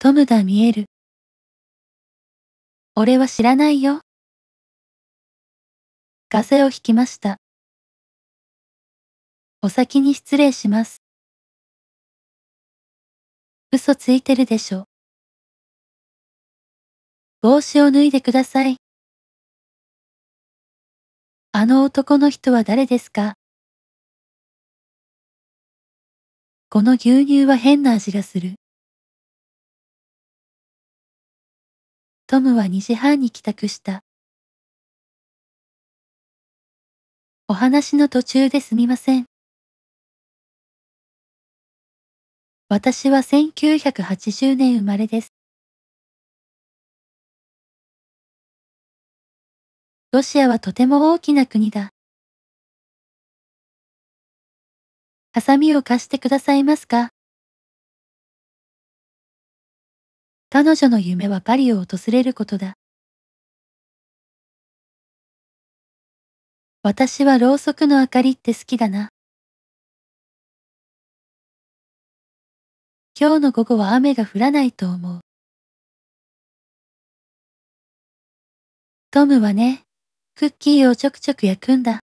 トムが見える。俺は知らないよ。風邪をひきました。お先に失礼します。嘘ついてるでしょ。帽子を脱いでください。あの男の人は誰ですかこの牛乳は変な味がする。トムは2時半に帰宅した。お話の途中ですみません。私は1980年生まれです。ロシアはとても大きな国だ。ハサミを貸してくださいますか彼女の夢はパリを訪れることだ。私はろうそくの明かりって好きだな。今日の午後は雨が降らないと思う。トムはね、クッキーをちょくちょく焼くんだ。